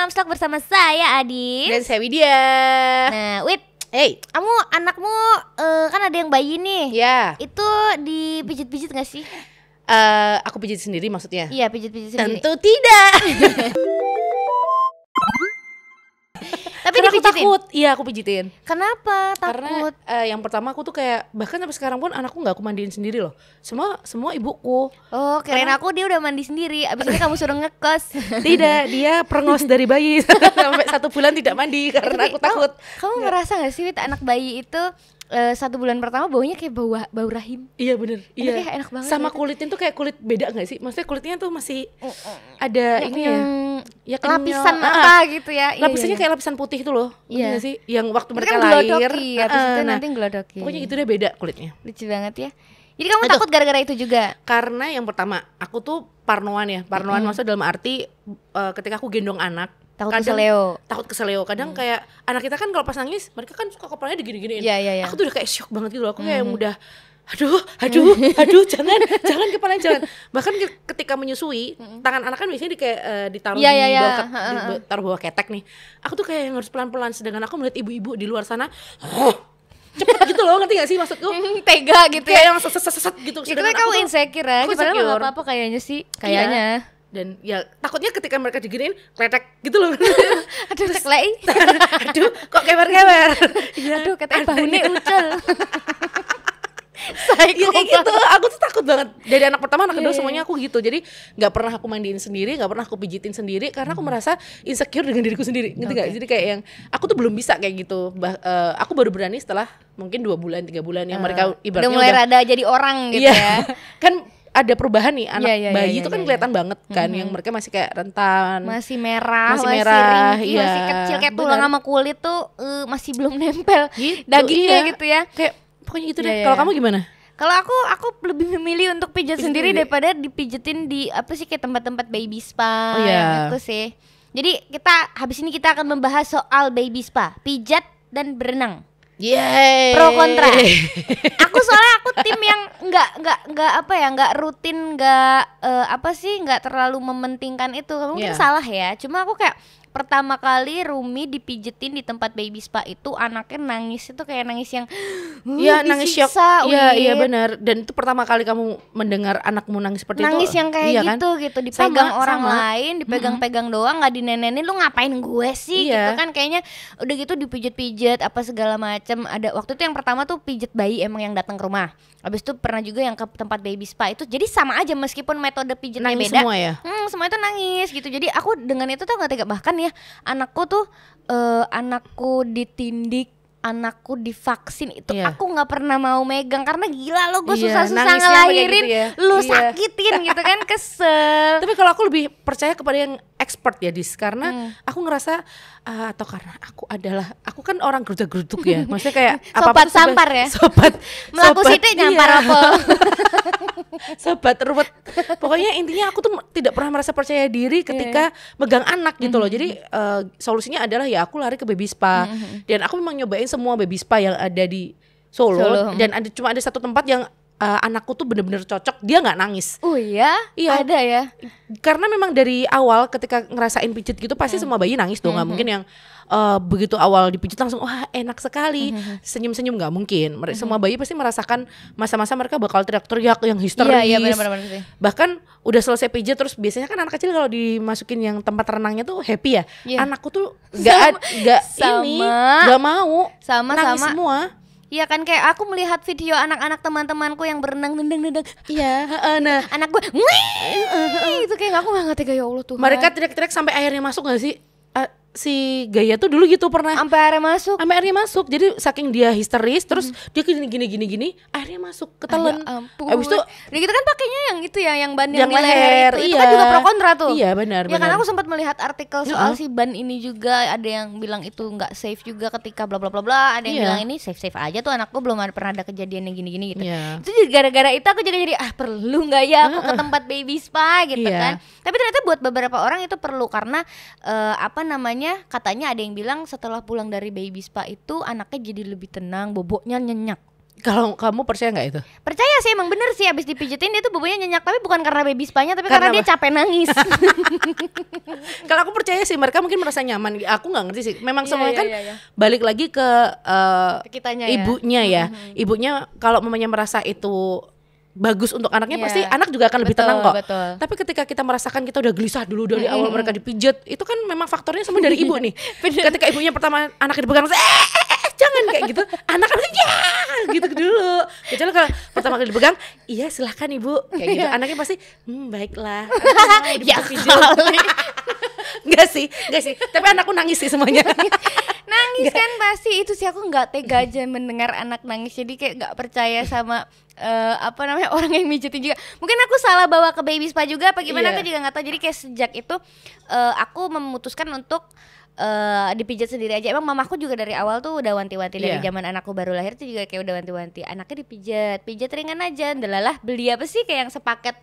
Ngamstok bersama saya Adi dan saya Widya. Nah, Wid, Hey, kamu anakmu uh, kan ada yang bayi nih. Ya. Yeah. Itu dipijit-pijit nggak sih? Uh, aku pijit sendiri maksudnya? Iya, pijit-pijit sendiri. Tentu tidak. takut iya aku pijitin kenapa takut karena uh, yang pertama aku tuh kayak bahkan sampai sekarang pun anakku nggak aku mandiin sendiri loh semua semua ibuku oh keren karena... aku dia udah mandi sendiri abis itu kamu suruh ngekos tidak dia perengos dari bayi sampai satu bulan tidak mandi eh, karena Tapi, aku takut kamu, kamu ngerasa gak sih anak bayi itu uh, satu bulan pertama baunya kayak bau bau rahim. Iya bener. Enak iya. enak banget. Sama gitu. kulitnya tuh kayak kulit beda nggak sih? Maksudnya kulitnya tuh masih ada ya, ini ya. Ya lapisan ah, apa ah. gitu ya. Iya, Lapisannya iya, iya. kayak lapisan putih tuh loh. Iya sih. Yang waktu mereka kan lahir. uh, itu ah, ah, nah, nanti glodoki. Pokoknya gitu deh beda kulitnya. Lucu banget ya. Jadi kamu Aduh. takut gara-gara itu juga? Karena yang pertama, aku tuh parnoan ya. Parnoan mm -hmm. maksudnya dalam arti uh, ketika aku gendong anak, takut kadang, keseleo takut keseleo kadang hmm. kayak anak kita kan kalau pas nangis mereka kan suka kepalanya digini-giniin yeah, yeah, yeah. aku tuh udah kayak shock banget gitu loh aku kayak hmm. udah aduh aduh aduh jangan jangan kepala jangan bahkan ketika menyusui hmm. tangan anak kan biasanya eh, iya, di kayak uh, ditaruh yeah, di yeah, bawah yeah. Ke, di, taruh bawah ketek nih aku tuh kayak yang harus pelan-pelan sedangkan aku melihat ibu-ibu di luar sana cepet gitu loh ngerti gak sih maksudku hmm, tega gitu ya. kayak ya yang seset seset gitu itu kayak kamu insecure ya padahal gak apa-apa kayaknya sih kayaknya yeah dan ya takutnya ketika mereka diginiin kletek gitu loh aduh Terus, aduh kok kewer-kewer ya, aduh kata bahunya ucel Psycho ya, kayak gitu aku tuh takut banget dari anak pertama anak kedua iya. semuanya aku gitu jadi nggak pernah aku mandiin sendiri nggak pernah aku pijitin sendiri karena aku hmm. merasa insecure dengan diriku sendiri gitu okay. gak jadi kayak yang aku tuh belum bisa kayak gitu bah, uh, aku baru berani setelah mungkin dua bulan tiga bulan yang uh, mereka ah, ibaratnya udah mulai udah, rada jadi orang gitu yeah. ya kan ada perubahan nih anak yeah, yeah, iya, bayi itu iya, kan yeah, kelihatan yeah. banget kan mm-hmm. yang mereka masih kayak rentan masih merah masih merah masih, iya, yeah. masih kecil kayak Bener. tulang sama kulit tuh uh, masih belum nempel gitu, dagingnya iya. gitu ya kayak pokoknya gitu yeah, deh yeah. kalau kamu gimana kalau aku aku lebih memilih untuk pijat Pijat sendiri deh. daripada dipijetin di apa sih kayak tempat-tempat baby spa oh, yeah. gitu sih jadi kita habis ini kita akan membahas soal baby spa pijat dan berenang Yeay. Pro kontra. aku soalnya aku tim yang nggak nggak nggak apa ya nggak rutin nggak uh, apa sih nggak terlalu mementingkan itu mungkin yeah. salah ya. Cuma aku kayak pertama kali Rumi dipijetin di tempat baby spa itu anaknya nangis itu kayak nangis yang ya nangis shock iya iya benar dan itu pertama kali kamu mendengar anakmu nangis seperti nangis itu nangis yang kayak iya gitu kan? gitu, gitu. dipegang sama, orang sama. lain dipegang-pegang mm -hmm. doang nggak dinenenin lu ngapain gue sih iya. gitu kan kayaknya udah gitu dipijet-pijet apa segala macam ada waktu itu yang pertama tuh pijet bayi emang yang datang ke rumah Abis itu pernah juga yang ke tempat baby spa itu jadi sama aja meskipun metode pijetnya nangis beda semua ya? hmm, semua itu nangis gitu jadi aku dengan itu tuh nggak tega bahkan ya anakku tuh uh, anakku ditindik anakku divaksin itu yeah. aku nggak pernah mau megang karena gila lo gue yeah, susah-susah gitu ngelahirin gitu ya. lu yeah. sakitin gitu kan kesel tapi kalau aku lebih percaya kepada yang expert ya dis karena hmm. aku ngerasa uh, atau karena aku adalah aku kan orang kerja gerutuk ya. Maksudnya kayak sobat apa sampar ya. Sobat melaku situ iya. nyampar apa. sobat ruwet. Pokoknya intinya aku tuh tidak pernah merasa percaya diri iya, ketika iya. megang anak gitu loh. Mhm. Jadi uh, solusinya adalah ya aku lari ke baby spa. Mhm. Dan aku memang nyobain semua baby spa yang ada di Solo, Solo. Mhm. dan ada cuma ada satu tempat yang uh, anakku tuh bener-bener cocok dia nggak nangis oh iya iya ada ya karena memang dari awal ketika ngerasain pijit gitu pasti hmm. semua bayi nangis tuh nggak hmm. mungkin yang uh, begitu awal dipijit langsung wah enak sekali hmm, hmm, hmm. senyum-senyum nggak mungkin hmm. semua bayi pasti merasakan masa-masa mereka bakal teriak-teriak yang histeris yeah, iya, iya, yeah, bahkan udah selesai pijit terus biasanya kan anak kecil kalau dimasukin yang tempat renangnya tuh happy ya yeah. anakku tuh nggak nggak ini nggak mau sama nangis sama semua Iya kan kayak aku melihat video anak-anak teman-temanku yang berenang nendeng-nendeng. Iya, nah anak gue itu kayak aku nggak ngerti ya Allah tuh. Mereka teriak-teriak sampai airnya masuk gak sih? si Gaya tuh dulu gitu pernah sampai akhirnya masuk sampai akhirnya masuk jadi saking dia histeris terus hmm. dia gini gini gini gini akhirnya masuk ketelan ah, ya abis itu nah, kita gitu kan pakainya yang itu ya yang ban yang, yang di leher, leher itu. Iya. itu kan iya. juga pro kontra tuh iya benar ya benar. kan aku sempat melihat artikel soal uh-huh. si ban ini juga ada yang bilang itu nggak safe juga ketika bla bla bla bla ada yang yeah. bilang ini safe safe aja tuh anakku belum ada pernah ada kejadian yang gini gini gitu yeah. itu gara-gara itu aku jadi jadi ah perlu nggak ya aku ke tempat baby spa gitu yeah. kan tapi ternyata buat beberapa orang itu perlu karena uh, apa namanya makanya katanya ada yang bilang setelah pulang dari baby spa itu anaknya jadi lebih tenang boboknya nyenyak kalau kamu percaya nggak itu? Percaya sih emang bener sih abis dipijitin dia tuh boboknya nyenyak tapi bukan karena baby spanya tapi karena, karena dia capek nangis. kalau aku percaya sih mereka mungkin merasa nyaman. Aku nggak ngerti sih. Memang yeah, semuanya yeah, kan yeah, yeah. balik lagi ke uh, ibunya ya. ya. Mm-hmm. Ibunya kalau mamanya merasa itu bagus untuk anaknya yeah. pasti anak juga akan lebih betul, tenang kok. Betul. Tapi ketika kita merasakan kita udah gelisah dulu dari mm awal mereka dipijet, itu kan memang faktornya sama dari ibu nih. ketika ibunya pertama anaknya dipegang, eh, eh, eh jangan kayak gitu anak-anak ya gitu dulu kecuali kalau pertama kali dipegang iya silahkan ibu kayak gitu iya. anaknya pasti hmm, baiklah ya kali Enggak sih, enggak sih. Tapi anakku nangis sih semuanya. nangis kan pasti itu sih aku nggak tega aja mendengar anak nangis. Jadi kayak nggak percaya sama uh, apa namanya orang yang mijitin juga. Mungkin aku salah bawa ke baby spa juga apa gimana yeah. aku juga nggak tahu. Jadi kayak sejak itu uh, aku memutuskan untuk uh, dipijat sendiri aja. Emang mamaku juga dari awal tuh udah wanti-wanti yeah. dari iya. zaman anakku baru lahir tuh juga kayak udah wanti-wanti. Anaknya dipijat, pijat ringan aja. Delalah beli apa sih kayak yang sepaket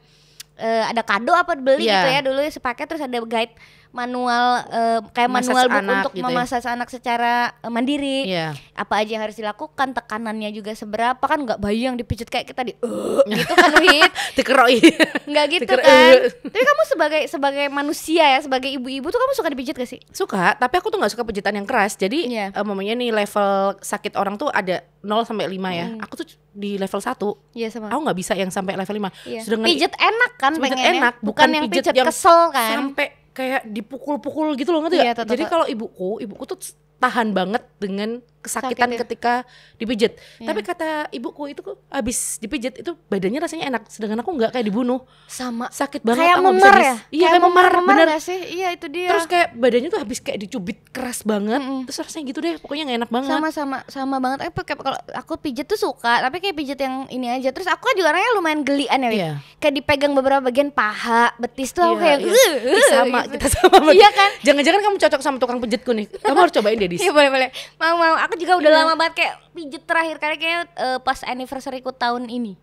uh, ada kado apa beli yeah. gitu ya dulu ya sepaket terus ada guide manual uh, kayak masas manual book untuk gitu memasak ya? anak secara uh, mandiri. Yeah. Apa aja yang harus dilakukan, tekanannya juga seberapa kan nggak bayi yang dipijit kayak kita di eh, gitu kan Wit. tikeroi Nggak gitu kan. tapi kamu sebagai sebagai manusia ya, sebagai ibu-ibu tuh kamu suka dipijit gak sih? Suka, tapi aku tuh nggak suka pijitan yang keras. Jadi yeah. Iya. uh, momennya nih level sakit orang tuh ada 0 sampai 5 ya. Hmm. Aku tuh di level 1. Iya sama. Aku nggak bisa yang sampai level 5. Yeah. Sedangkan pijet enak kan pijet enak, bukan, bukan yang pijet, yang kesel kan. Sampai kayak dipukul-pukul gitu loh iya, nggak iya, Jadi kalau ibuku, ibuku tuh tahan banget dengan kesakitan Sakit ya? ketika dipijet, iya. Tapi kata ibuku itu habis dipijet itu badannya rasanya enak, sedangkan aku nggak kayak dibunuh. Sama. Sakit banget. Kayak memar ya? Iya kayak, memar, benar sih? Iya itu dia. Terus kayak badannya tuh habis kayak dicubit keras banget. Mm -mm. Terus rasanya gitu deh, pokoknya gak enak banget. Sama sama sama banget. Eh, kalau aku pijet tuh suka, tapi kayak pijet yang ini aja. Terus aku juga orangnya lumayan gelian ya. Yeah. Kayak dipegang beberapa bagian paha, betis tuh yeah, aku iya, kayak yeah. sama gitu. kita sama. Iya kan? Jangan-jangan kamu cocok sama tukang pijetku nih. Kamu harus cobain deh, Dis. Iya boleh boleh. Mau mau aku juga udah yeah. lama banget kayak pijet terakhir kali kayak uh, eh, pas anniversary ku tahun ini.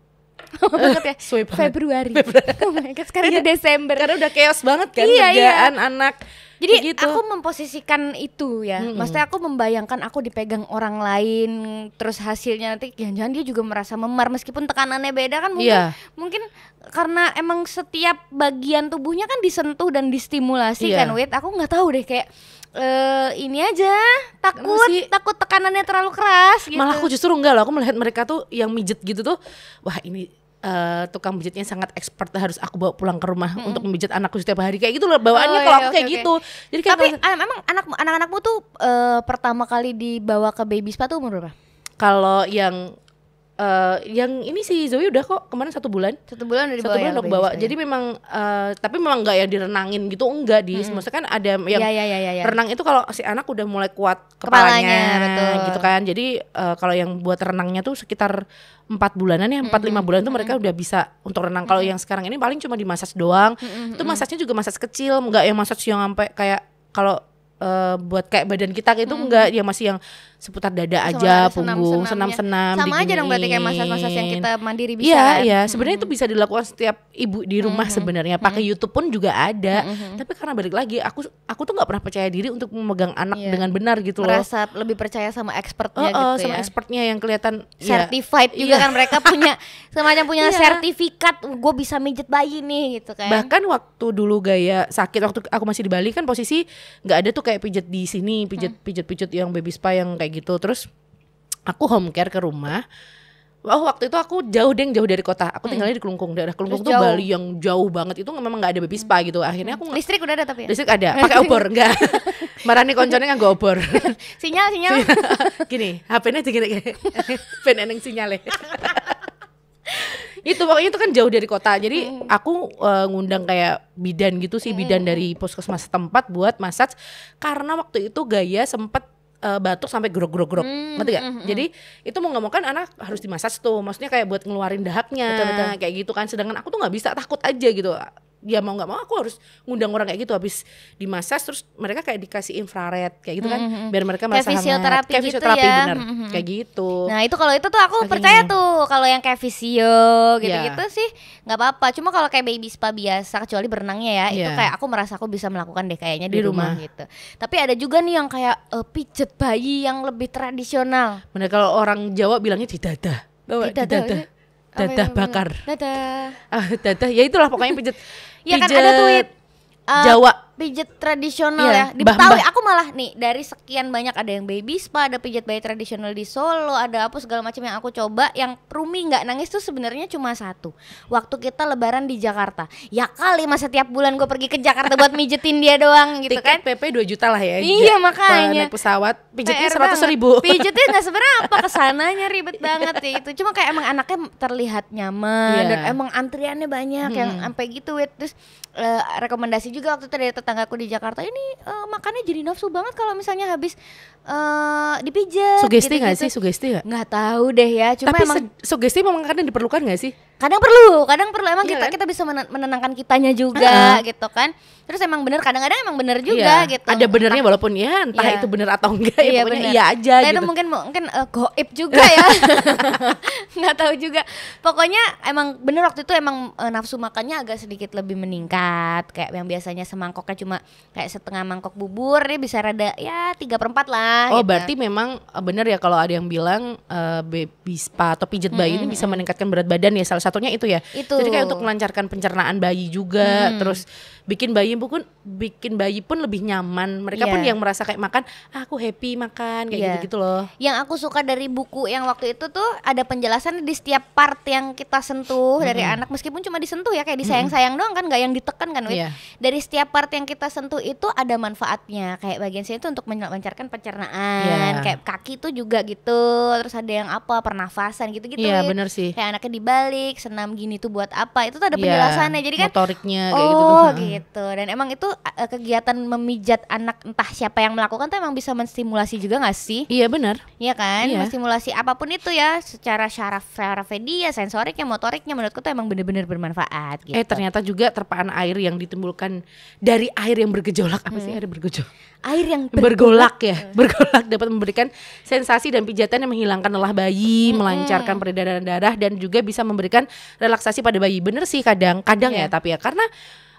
Uh, ya. Februari. Februari. oh sekarang iya. udah Desember. Karena udah chaos banget kan yeah, iya. kerjaan yeah. anak. Jadi begitu. aku memposisikan itu ya. Mm -hmm. Maksudnya aku membayangkan aku dipegang orang lain terus hasilnya nanti jangan-jangan dia juga merasa memar meskipun tekanannya beda kan mungkin yeah. mungkin karena emang setiap bagian tubuhnya kan disentuh dan distimulasi yeah. kan wait aku nggak tahu deh kayak uh, ini aja takut Masih, takut tekanannya terlalu keras gitu. malah aku justru enggak loh aku melihat mereka tuh yang mijet gitu tuh wah ini Uh, tukang pijatnya sangat expert harus aku bawa pulang ke rumah -hmm. untuk memijat anakku setiap hari kayak gitu loh bawaannya oh, kalau iya, aku okay, kayak okay. gitu jadi kayak tapi an ah, emang anak anak-anakmu tuh uh, pertama kali dibawa ke baby spa tuh umur berapa kalau yang Uh, yang ini si Zoe udah kok kemarin satu bulan satu bulan udah dibawa satu bulan ya, bawa jadi memang uh, tapi memang nggak ya direnangin gitu enggak di hmm. maksudnya kan ada yang ya, ya, ya, ya, ya. renang itu kalau si anak udah mulai kuat kepalanya, kepalanya betul. gitu kan jadi uh, kalau yang buat renangnya tuh sekitar empat bulanan ya empat lima hmm, bulan tuh hmm, mereka hmm. udah bisa untuk renang kalau yang sekarang ini paling cuma di doang itu masaknya juga masak kecil nggak yang massage yang sampai kayak kalau uh, buat kayak badan kita gitu enggak ya masih yang seputar dada aja, punggung, ya. senam-senam. Sama aja dong berarti kayak masas-masas yang kita mandiri bisa. Iya, kan? iya. Hmm. Sebenarnya itu bisa dilakukan setiap ibu di rumah hmm. sebenarnya. Pakai hmm. YouTube pun juga ada. Hmm, Tapi karena balik lagi aku aku tuh nggak pernah percaya diri untuk memegang anak yeah. dengan benar gitu loh. Merasa lebih percaya sama expertnya oh, gitu sama ya. expertnya yang kelihatan iya. certified ya, juga iya. kan mereka punya semacam punya yeah. sertifikat gue bisa mijet bayi nih gitu kan. Bahkan waktu dulu gaya sakit waktu aku masih di Bali kan posisi nggak ada tuh kayak pijet di sini, pijet hmm. pijet pijet yang baby spa yang kayak gitu terus aku home care ke rumah Oh waktu itu aku jauh deng jauh dari kota. Aku tinggalnya di Kelungkung daerah Kelungkung tuh Bali yang jauh banget itu memang nggak ada baby spa gitu. Akhirnya aku gak, listrik udah ada tapi ya? listrik ada. Pakai obor enggak? Marani konconnya nggak obor. sinyal sinyal. gini, HP-nya gini kayak pen eneng sinyale. Ya. itu pokoknya itu kan jauh dari kota jadi hmm. aku uh, ngundang kayak bidan gitu sih bidan hmm. dari puskesmas tempat buat massage karena waktu itu gaya sempet uh, batuk sampai grog-grog-grog, hmm, ngerti gak? Hmm, hmm. Jadi itu mau nggak mau kan anak harus dimasak tuh, maksudnya kayak buat ngeluarin dahaknya, betul, betul. kayak gitu kan. Sedangkan aku tuh nggak bisa, takut aja gitu ya mau nggak mau aku harus ngundang orang kayak gitu habis dimasas terus mereka kayak dikasih infrared kayak gitu kan mm -hmm. biar mereka merasa kayak fisioterapi kayak gitu ya. bener mm -hmm. kayak gitu nah itu kalau itu tuh aku percaya tuh kalau yang kayak fisio gitu gitu iya. sih nggak apa-apa cuma kalau kayak baby spa biasa kecuali berenangnya ya yeah. itu iya. kayak aku merasa aku bisa melakukan deh kayaknya di, di rumah. rumah gitu tapi ada juga nih yang kayak uh, pijet bayi yang lebih tradisional bener kalau orang Jawa bilangnya di dada di dada, dada ya? dadah ya bakar dadah ah, dadah ya itulah pokoknya pijet ya pijet, kan ada tweet uh, Jawa pijat tradisional yeah, ya. Di bah, bah. aku malah nih dari sekian banyak ada yang baby spa, ada pijat bayi tradisional di Solo, ada apa segala macam yang aku coba yang Rumi nggak nangis tuh sebenarnya cuma satu. Waktu kita lebaran di Jakarta. Ya kali masa tiap bulan gue pergi ke Jakarta buat mijetin dia doang gitu Tiket kan. PP 2 juta lah ya. Iya makanya. Naik pesawat pijatnya seratus ribu. Pijatnya nggak seberapa kesananya ribet banget ya itu. Cuma kayak emang anaknya terlihat nyaman yeah. dan emang antriannya banyak hmm. yang sampai gitu wait. terus uh, rekomendasi juga waktu itu dari tetanggaku di Jakarta ini uh, makannya jadi nafsu banget kalau misalnya habis uh, dipijat. Sugesti nggak gitu, gitu. sih? Sugesti nggak? Nggak tahu deh ya. Cuma Tapi emang sugesti memang kadang diperlukan nggak sih? kadang perlu kadang perlu emang yeah, kita kan? kita bisa menenangkan kitanya juga uh-huh. gitu kan terus emang bener kadang-kadang emang bener iya. juga yeah. gitu ada benernya entah, walaupun ya entah yeah. itu bener atau enggak yeah, ya iya, pokoknya bener. iya aja nah, gitu. itu mungkin mungkin uh, goib juga ya nggak tahu juga pokoknya emang bener waktu itu emang uh, nafsu makannya agak sedikit lebih meningkat kayak yang biasanya semangkoknya cuma kayak setengah mangkok bubur dia bisa rada ya tiga perempat lah oh gitu. berarti memang eh, bener ya kalau ada yang bilang uh, baby spa atau pijat bayi hmm ini bisa meningkatkan berat badan ya salah satunya itu ya. Itu. Jadi kayak untuk melancarkan pencernaan bayi juga, hmm. terus bikin bayi pun bikin bayi pun lebih nyaman. Mereka yeah. pun iya. yang merasa kayak makan, ah, aku happy makan kayak yeah. gitu-gitu loh. Yang aku suka dari buku yang waktu itu tuh ada penjelasan di setiap part yang kita sentuh hmm. dari anak meskipun cuma disentuh ya kayak disayang-sayang hmm. doang kan nggak yang ditekan kan Yeah. Dari setiap part yang kita sentuh itu ada manfaatnya. Kayak bagian sini itu untuk melancarkan pencernaan, yeah. kayak kaki tuh juga gitu. Terus ada yang apa pernafasan gitu-gitu. Iya, yeah, bener sih. Kayak anaknya dibalik fisik senam gini tuh buat apa itu tuh ada iya, penjelasannya jadi kan motoriknya gitu oh gitu, gitu dan emang itu uh, kegiatan memijat anak entah siapa yang melakukan tuh emang bisa menstimulasi juga gak sih iya benar iya kan iya. menstimulasi apapun itu ya secara syaraf syaraf dia sensoriknya motoriknya menurutku tuh emang bener-bener bermanfaat eh, gitu. eh ternyata juga terpaan air yang ditimbulkan dari air yang bergejolak apa hmm. sih air bergejolak air yang bergolak, bergolak ya bergolak dapat memberikan sensasi dan pijatan yang menghilangkan lelah bayi hmm. melancarkan peredaran darah dan juga bisa memberikan relaksasi pada bayi bener sih kadang kadang yeah. ya iya. tapi ya karena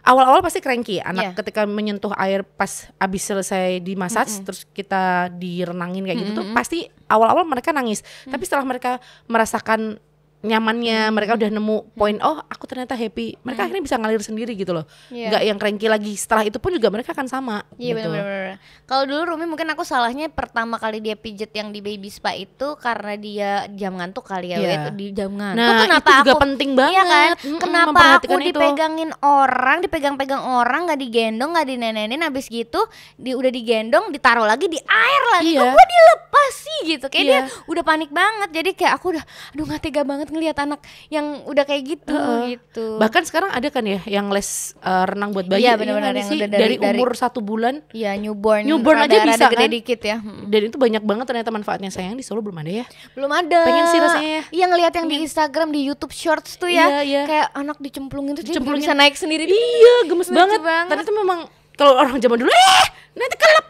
awal-awal pasti cranky anak yeah. ketika menyentuh air pas abis selesai di massage -hmm. terus kita direnangin kayak -hmm. gitu tuh pasti awal-awal mereka nangis tapi setelah mereka merasakan nyamannya hmm. mereka udah nemu hmm. poin oh aku ternyata happy mereka hmm. akhirnya bisa ngalir sendiri gitu loh yeah. nggak yang cranky lagi setelah itu pun juga mereka akan sama yeah, gitu. benar-benar kalau dulu Rumi mungkin aku salahnya pertama kali dia pijet yang di baby spa itu karena dia jam ngantuk kali ya yeah. Iya. itu di jam ngantuk nah, kenapa itu juga aku, penting banget iya kan kenapa aku dipegangin orang dipegang-pegang orang nggak digendong nggak dinenenin habis gitu di udah digendong ditaruh lagi di air lagi yeah. kok gue dilepas sih gitu kayak yeah. dia udah panik banget jadi kayak aku udah aduh nggak tega banget ngelihat anak yang udah kayak gitu uh, gitu. Bahkan sekarang ada kan ya yang les uh, renang buat bayi. ya, bener -bener, iya yang sih? udah dari, dari umur dari, satu bulan. ya newborn. Newborn rada, aja bisa rada gede kan? dikit ya. Hmm. Dan itu banyak banget ternyata manfaatnya. Sayang di Solo belum ada ya. Belum ada. Pengen sih rasanya yang Iya ngelihat yang Pengen. di Instagram di YouTube Shorts tuh ya. Iya, iya. Kayak anak dicemplungin tuh dicemplungin. bisa naik sendiri. Iya, gemes banget. banget. Ternyata memang kalau orang zaman dulu eh nanti kelap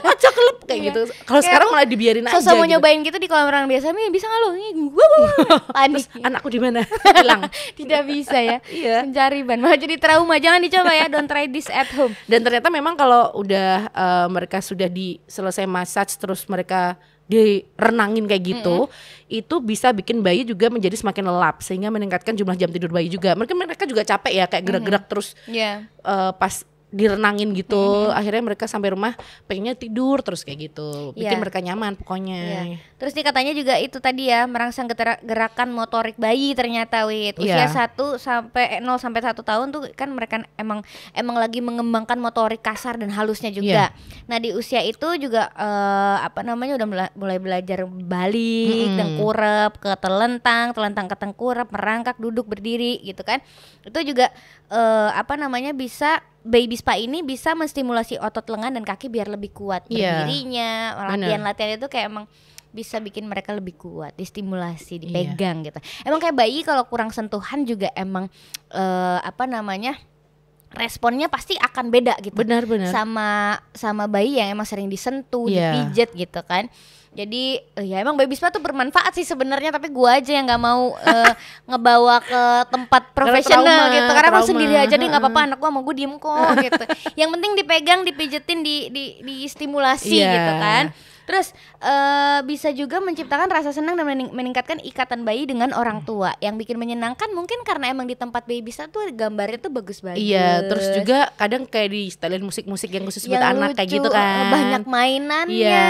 ceklep ceklep kayak iya. gitu kalau sekarang malah dibiarin aja sosok mau gitu. nyobain gitu di kolam renang biasa nih bisa nggak lo gue panik anakku di mana hilang tidak bisa ya iya. mencari ban malah jadi trauma jangan dicoba ya don't try this at home dan ternyata memang kalau udah uh, mereka sudah di selesai massage terus mereka direnangin kayak gitu, mm -hmm. itu bisa bikin bayi juga menjadi semakin lelap sehingga meningkatkan jumlah jam tidur bayi juga. Mungkin mereka juga capek ya kayak gerak-gerak mm -hmm. terus yeah. Iya. uh, pas direnangin gitu hmm. akhirnya mereka sampai rumah pengennya tidur terus kayak gitu bikin yeah. mereka nyaman pokoknya yeah. terus nih katanya juga itu tadi ya merangsang gerakan motorik bayi ternyata wit iya. usia yeah. 1 sampai 0 eh, sampai 1 tahun tuh kan mereka emang emang lagi mengembangkan motorik kasar dan halusnya iya. juga yeah. nah di usia itu juga uh, apa namanya udah mulai belajar balik hmm. kurep ke telentang telentang ke tengkurap merangkak duduk berdiri gitu kan itu juga uh, apa namanya bisa baby spa ini bisa menstimulasi otot lengan dan kaki biar lebih kuat iya. berdirinya. Yeah. Latihan-latihan itu kayak emang bisa bikin mereka lebih kuat, distimulasi, iya. dipegang yeah. gitu. Emang kayak bayi kalau kurang sentuhan juga emang uh, apa namanya? responnya pasti akan beda gitu. Benar benar. Sama sama bayi yang emang sering disentuh, yeah. dipijet gitu kan. Jadi eh, ya emang baby spa tuh bermanfaat sih sebenarnya tapi gue aja yang nggak mau uh, ngebawa ke tempat profesional gitu. Karena trauma. sendiri aja deh nggak apa-apa anak gua mau gue diem kok gitu. Yang penting dipegang, dipijetin, di di, di stimulasi yeah. gitu kan. Terus uh, bisa juga menciptakan rasa senang dan meningkatkan ikatan bayi dengan orang hmm. tua. Yang bikin menyenangkan mungkin karena emang di tempat bayi bisa tuh gambarnya tuh bagus banget. Iya, terus juga kadang kayak di setelin musik-musik yang khusus yang buat lucu, anak kayak gitu eh, kan. Banyak mainannya iya.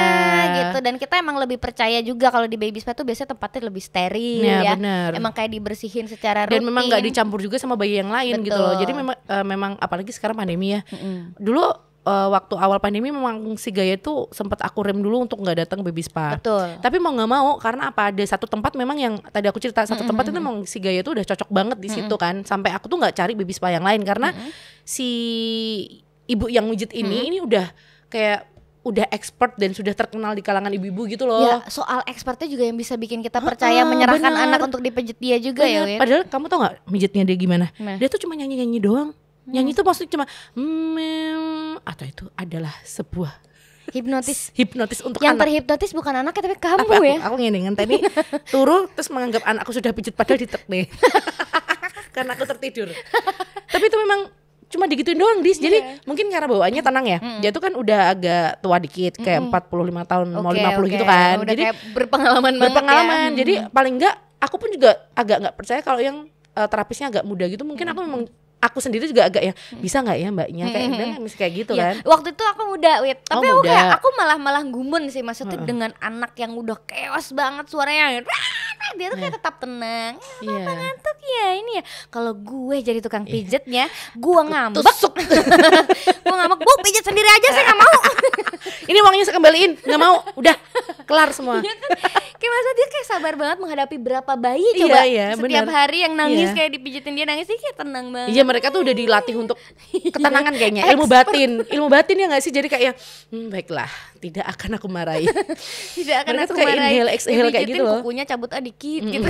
gitu dan kita emang lebih percaya juga kalau di baby spa tuh biasanya tempatnya lebih steril ya. ya. Bener. Emang kayak dibersihin secara rutin. Dan memang nggak dicampur juga sama bayi yang lain Betul. gitu loh. Jadi memang uh, memang apalagi sekarang pandemi ya. Mm -mm. Dulu uh, waktu awal pandemi memang si Gaya tuh sempat aku rem dulu untuk nggak datang baby spa. Betul. Tapi mau nggak mau karena apa? Ada satu tempat memang yang tadi aku cerita satu mm -hmm. tempat itu memang si Gaya tuh udah cocok banget di situ mm -hmm. kan. Sampai aku tuh nggak cari baby spa yang lain karena mm -hmm. si ibu yang mijit ini mm -hmm. ini udah kayak udah expert dan sudah terkenal di kalangan ibu-ibu gitu loh. Ya, soal expertnya juga yang bisa bikin kita percaya ha, menyerahkan bener. anak untuk dipijit dia juga bener. ya. Win. Padahal kamu tau nggak mijitnya dia gimana? Nah. Dia tuh cuma nyanyi-nyanyi doang. Nyanyi itu maksudnya cuma mm, atau itu adalah sebuah hipnotis hipnotis untuk yang anak. terhipnotis bukan anak tapi kamu aku, ya aku, aku ngene tadi turu terus menganggap anakku sudah pijit padahal di nih karena aku tertidur tapi itu memang cuma digituin doang dis yeah. jadi iya. mungkin cara bawaannya tenang ya mm -hmm. dia tuh kan udah agak tua dikit kayak mm -hmm. 45 tahun okay, mau 50 okay. gitu kan udah jadi kayak berpengalaman ya. berpengalaman ya. jadi paling enggak aku pun juga agak nggak percaya kalau yang eh, terapisnya agak muda gitu mungkin aku memang aku sendiri juga agak ya bisa nggak ya mbaknya kayak hmm. kan, mesti kayak gitu ya. kan waktu itu aku muda wit oh, tapi oh, aku kayak aku malah malah gumun sih maksudnya hmm. dengan anak yang udah keos banget suaranya enak dia tuh kayak iya. tetap tenang yeah. Iya. ngantuk ya ini ya kalau gue jadi tukang iya. pijetnya gue ngambek tusuk gue ngambek gue pijet sendiri aja saya nggak mau ini uangnya saya kembaliin nggak mau udah kelar semua ya kan? kayak masa dia kayak sabar banget menghadapi berapa bayi coba yeah, yeah, setiap bener. hari yang nangis yeah. kayak dipijetin dia nangis sih kayak tenang banget iya mereka tuh udah dilatih untuk ketenangan kayaknya ilmu batin ilmu batin ya nggak sih jadi kayak hmm, baiklah tidak akan aku marahi tidak akan mereka aku marahi inhale exhale kayak gitu loh kukunya cabut aja ah, dikit gitu.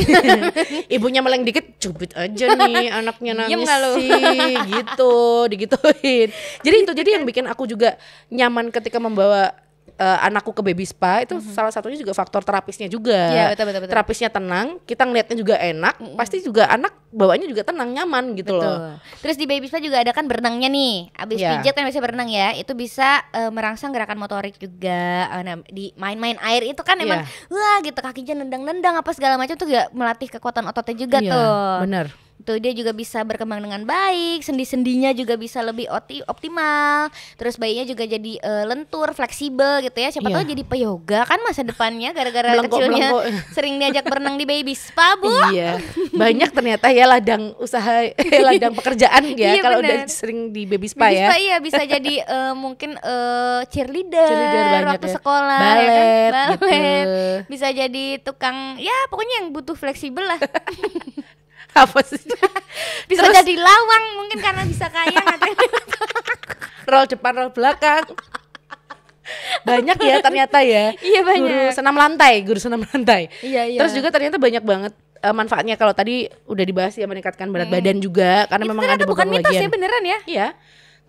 Ibunya meleng dikit, cubit aja nih anaknya nangis sih gitu, digituin. Jadi itu jadi yang bikin aku juga nyaman ketika membawa uh, anakku ke baby spa itu mm-hmm. salah satunya juga faktor terapisnya juga. Iya, betul, betul, betul. Terapisnya tenang, kita ngelihatnya juga enak, mm-hmm. pasti juga anak bawanya juga tenang, nyaman gitu betul. loh. Terus di baby spa juga ada kan berenangnya nih. Abis yeah. pijat kan bisa berenang ya, itu bisa uh, merangsang gerakan motorik juga. Uh, nah, di main-main air itu kan emang yeah. wah gitu kakinya nendang-nendang apa segala macam tuh juga ya melatih kekuatan ototnya juga yeah, tuh. bener Tuh dia juga bisa berkembang dengan baik, sendi-sendinya juga bisa lebih opti optimal. Terus bayinya juga jadi uh, lentur, fleksibel gitu ya. Siapa yeah. tahu jadi peyoga kan masa depannya gara-gara kecilnya sering diajak berenang di baby spa, Bu. Iya. Banyak ternyata ya ladang usaha, eh, ladang pekerjaan ya iya, kalau udah sering di baby spa baby ya. Spa, iya bisa jadi uh, mungkin uh, cheerleader, cheerleader waktu ya. sekolah balet, ya kan. Balet. Gitu. Bisa jadi tukang ya pokoknya yang butuh fleksibel lah. apa sih bisa Terus, jadi lawang mungkin karena bisa kaya roll depan roll belakang banyak ya ternyata ya iya banyak guru senam lantai guru senam lantai iya, iya. terus juga ternyata banyak banget uh, manfaatnya kalau tadi udah dibahas ya meningkatkan berat hmm. badan juga karena Itu memang ada bukan mitos ya beneran ya iya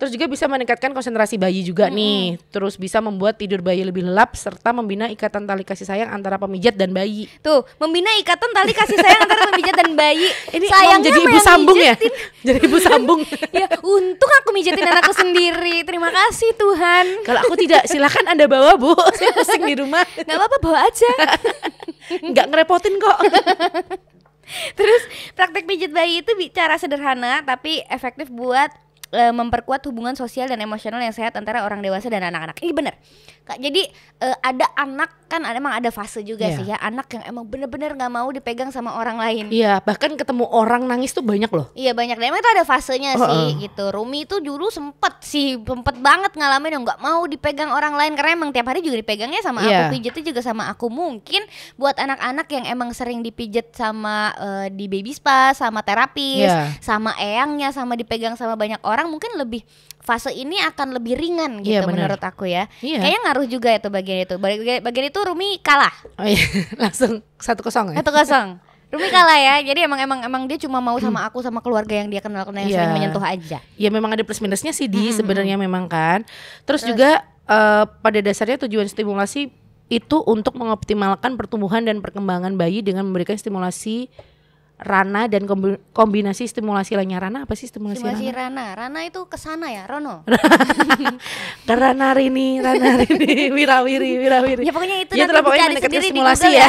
Terus juga bisa meningkatkan konsentrasi bayi juga -hmm. nih. Terus bisa membuat tidur bayi lebih lelap serta membina ikatan tali kasih sayang antara pemijat dan bayi. Tuh, membina ikatan tali kasih sayang antara pemijat dan bayi. Ini Sayangnya jadi ibu sambung mijetin. ya. Jadi ibu sambung. ya, untung aku mijatin anakku sendiri. Terima kasih Tuhan. Kalau aku tidak, silahkan Anda bawa, Bu. Saya pusing di rumah. Gak apa-apa, bawa aja. Nggak ngerepotin kok. Terus praktek pijat bayi itu cara sederhana tapi efektif buat e, memperkuat hubungan sosial dan emosional yang sehat antara orang dewasa dan anak-anak. Ini iya, benar. jadi e, ada anak kan ada, emang ada fase juga yeah. sih ya, anak yang emang bener-bener gak mau dipegang sama orang lain. Iya, yeah, bahkan ketemu orang nangis tuh banyak loh. Iya, banyak. Dan emang itu ada fasenya oh, sih oh. gitu. Rumi itu dulu sempet sih, sempet banget ngalamin yang gak mau dipegang orang lain karena emang tiap hari juga dipegangnya sama yeah. aku, pijatnya juga sama aku. Mungkin buat anak-anak yang emang sering dipijet sama e, di baby spa, sama terapis, yeah. sama eyangnya, sama dipegang sama banyak orang sekarang mungkin lebih fase ini akan lebih ringan gitu yeah, iya, menurut aku ya. Yeah. Kayaknya ngaruh juga ya bagian itu. Bagian, itu Rumi kalah. Oh iya, langsung satu kosong ya. Satu kosong. Rumi kalah ya. Jadi emang emang emang dia cuma mau sama aku sama keluarga yang dia kenal kenal yang yeah. sering menyentuh aja. Ya memang ada plus minusnya sih di mm -hmm. sebenarnya memang kan. Terus, Terus. juga uh, pada dasarnya tujuan stimulasi itu untuk mengoptimalkan pertumbuhan dan perkembangan bayi dengan memberikan stimulasi Rana dan kombinasi stimulasi lainnya Rana apa sih stimulasi, stimulasi Rana? Rana? Rana itu kesana ya, Rono. Karena Rini, Rana Rini, Wirawiri, Wirawiri. Ya pokoknya itu ya, nanti pokoknya dicari stimulasi ya. ya.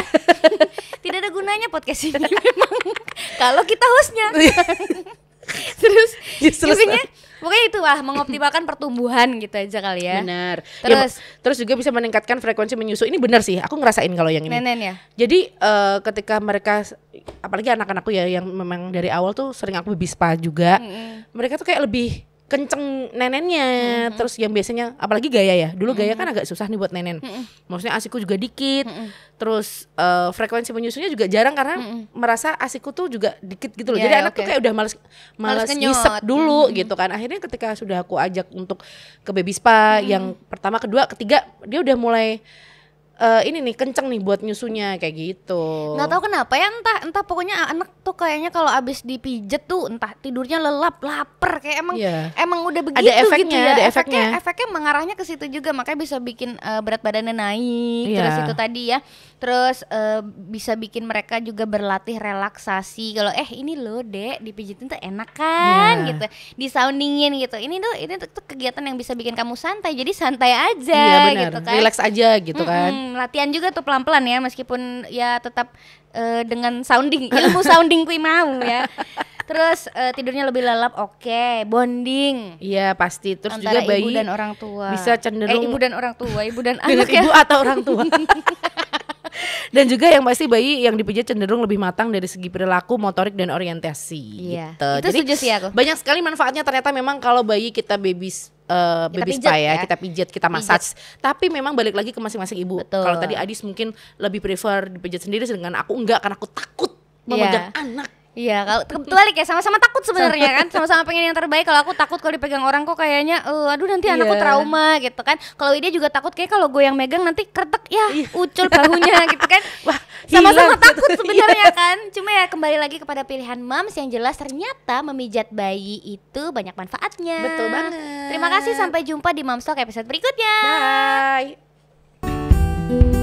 Tidak ada gunanya podcast ini memang kalau kita hostnya. Terus justru. pokoknya itu lah mengoptimalkan pertumbuhan gitu aja kali ya. Benar. Ya, terus ya, terus juga bisa meningkatkan frekuensi menyusui. Ini benar sih, aku ngerasain kalau yang ini. Nenen ya. Jadi uh, ketika mereka apalagi anak-anakku ya yang memang dari awal tuh sering aku bispa juga mm-hmm. mereka tuh kayak lebih kenceng nenennya mm-hmm. terus yang biasanya apalagi gaya ya dulu mm-hmm. gaya kan agak susah nih buat nenen mm-hmm. maksudnya asiku juga dikit mm-hmm. terus uh, frekuensi menyusunya juga jarang karena mm-hmm. merasa asiku tuh juga dikit gitu loh yeah, jadi yeah, anak tuh kayak udah males malas males dulu mm-hmm. gitu kan akhirnya ketika sudah aku ajak untuk ke baby spa mm-hmm. yang pertama kedua ketiga dia udah mulai uh, ini nih kenceng nih buat nyusunya kayak gitu. Nggak tahu kenapa ya entah entah pokoknya anak tuh kayaknya kalau abis dipijet tuh entah tidurnya lelap, lapar kayak emang yeah. emang udah begitu ada gitu efeknya, gitu ya. Ada efeknya. efeknya efeknya mengarahnya ke situ juga makanya bisa bikin uh, berat badannya naik yeah. terus itu tadi ya terus uh, bisa bikin mereka juga berlatih relaksasi kalau eh ini lo dek dipijitin tuh enak kan yeah. gitu disoundingin gitu ini tuh ini tuh, tuh kegiatan yang bisa bikin kamu santai jadi santai aja yeah, bener. gitu kan relax aja gitu mm -hmm. kan latihan juga tuh pelan pelan ya meskipun ya tetap uh, dengan sounding ilmu sounding kui mau ya Terus uh, tidurnya lebih lelap, oke, okay. bonding. Iya pasti. Terus Antara juga bayi ibu dan orang tua. Bisa cenderung eh, ibu dan orang tua, ibu dan anak ya. ibu atau orang tua. dan juga yang pasti bayi yang dipijat cenderung lebih matang dari segi perilaku motorik dan orientasi iya. gitu. itu Jadi, sih aku banyak sekali manfaatnya ternyata memang kalau bayi kita baby Uh, kita baby spa ya, ya, kita pijat, kita massage. Tapi memang balik lagi ke masing-masing ibu. Kalau tadi Adis mungkin lebih prefer dipijat sendiri, dengan aku enggak karena aku takut iya. memegang yeah. anak Iya, kalau terbalik ya sama-sama takut sebenarnya kan, sama-sama pengen yang terbaik. Kalau aku takut kalau dipegang orang kok kayaknya, uh, aduh nanti yeah. anakku iya. trauma gitu kan. Kalau dia juga takut kayak kalau gue yang megang nanti kertek ya yeah. ucul bahunya gitu kan. Wah, Sama-sama gitu. takut sebenarnya yeah. kan. Cuma ya kembali lagi kepada pilihan Mams yang jelas ternyata memijat bayi itu banyak manfaatnya. Betul banget. Terima kasih sampai jumpa di Moms Talk episode berikutnya. Bye.